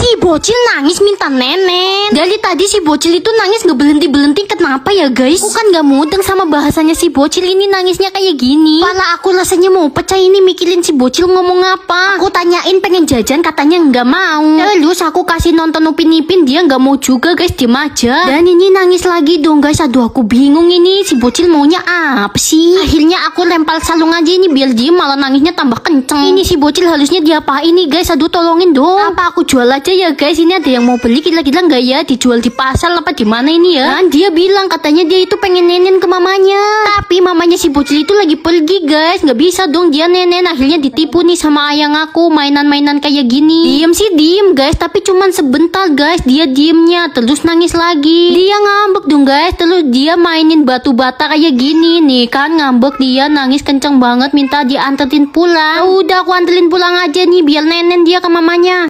Si bocil nangis minta nenek. Dari tadi si bocil itu nangis nggak berhenti berhenti. Kenapa ya guys? bukan kan nggak mudeng sama bahasanya si bocil ini nangisnya kayak gini. mana aku rasanya mau pecah ini mikirin si bocil ngomong apa. Aku tanya pengen jajan katanya nggak mau. Ya, terus aku kasih nonton Upin Ipin dia nggak mau juga guys di aja. Dan ini nangis lagi dong guys. Aduh aku bingung ini si bocil maunya apa sih? Akhirnya aku lempar salung aja ini biar dia malah nangisnya tambah kenceng. Ini si bocil harusnya diapain nih guys? Aduh tolongin dong. Apa aku jual aja ya guys? Ini ada yang mau beli kira-kira nggak ya? Dijual di pasar apa di mana ini ya? Dan dia bilang katanya dia itu pengen nenen ke mamanya. Soalnya si bocil itu lagi pergi guys Gak bisa dong dia nenek Akhirnya ditipu nih sama ayang aku Mainan-mainan kayak gini Diem sih diem guys Tapi cuman sebentar guys Dia diemnya Terus nangis lagi Dia ngambek dong guys Terus dia mainin batu bata kayak gini Nih kan ngambek dia nangis kenceng banget Minta diantetin pulang Udah aku anterin pulang aja nih Biar nenek dia ke mamanya